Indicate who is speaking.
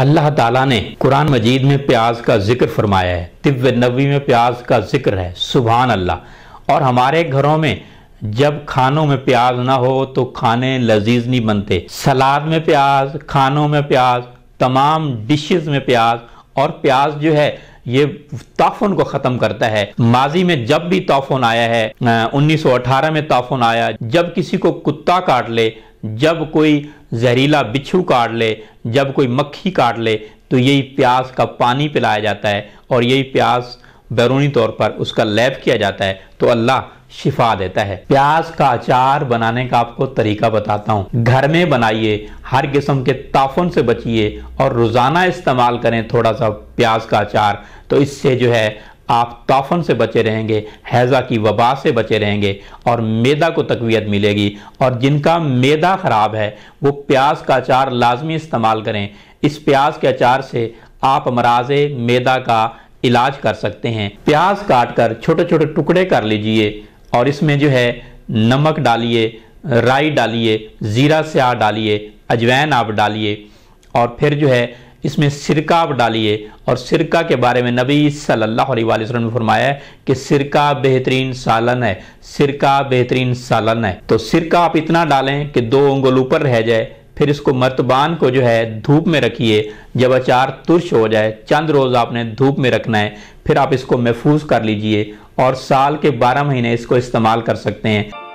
Speaker 1: अल्लाह ताला ने कुरान मजीद में प्याज का जिक्र फरमाया है तिब्ब नबी में प्याज का जिक्र है सुबह अल्लाह और हमारे घरों में जब खानों में प्याज ना हो तो खाने लजीज नहीं बनते सलाद में प्याज खानों में प्याज तमाम डिशेज में प्याज और प्याज जो है ये ताफुन को ख़त्म करता है माजी में जब भी तोफन आया है उन्नीस सौ अठारह में ताफुन आया जब किसी को कुत्ता काट ले जब कोई जहरीला बिच्छू काट ले जब कोई मक्खी काट ले तो यही प्यास का पानी पिलाया जाता है और यही प्यास बैरूनी तौर पर उसका लैब किया जाता है तो अल्लाह शिफा देता है प्याज का अचार बनाने का आपको तरीका बताता हूँ घर में बनाइए हर किस्म के ताफन से बचिए और रोज़ाना इस्तेमाल करें थोड़ा सा प्याज का अचार तो इससे जो है आप ताफन से बचे रहेंगे हैज़ा की वबा से बचे रहेंगे और मैदा को तकवीत मिलेगी और जिनका मैदा ख़राब है वो प्याज का अचार लाजमी इस्तेमाल करें इस प्याज के अचार से आप अमराज मैदा का इलाज कर सकते हैं प्याज काट कर छोटे छोटे टुकड़े कर लीजिए और इसमें जो है नमक डालिए राई डालिए ज़ीरा स्याह डालिए अजवैन आप डालिए और फिर जो है इसमें सिरका आप डालिए और सिरका के बारे में नबी सल्लल्लाहु अलैहि वसल्लम ने फरमाया है कि सिरका बेहतरीन सालन है सिरका बेहतरीन सालन है तो सिरका आप इतना डालें कि दो उंगल ऊपर रह जाए फिर इसको मर्तबान को जो है धूप में रखिए जब अचार तुरश हो जाए चंद रोज़ आपने धूप में रखना है फिर आप इसको महफूज कर लीजिए और साल के 12 महीने इसको इस्तेमाल कर सकते हैं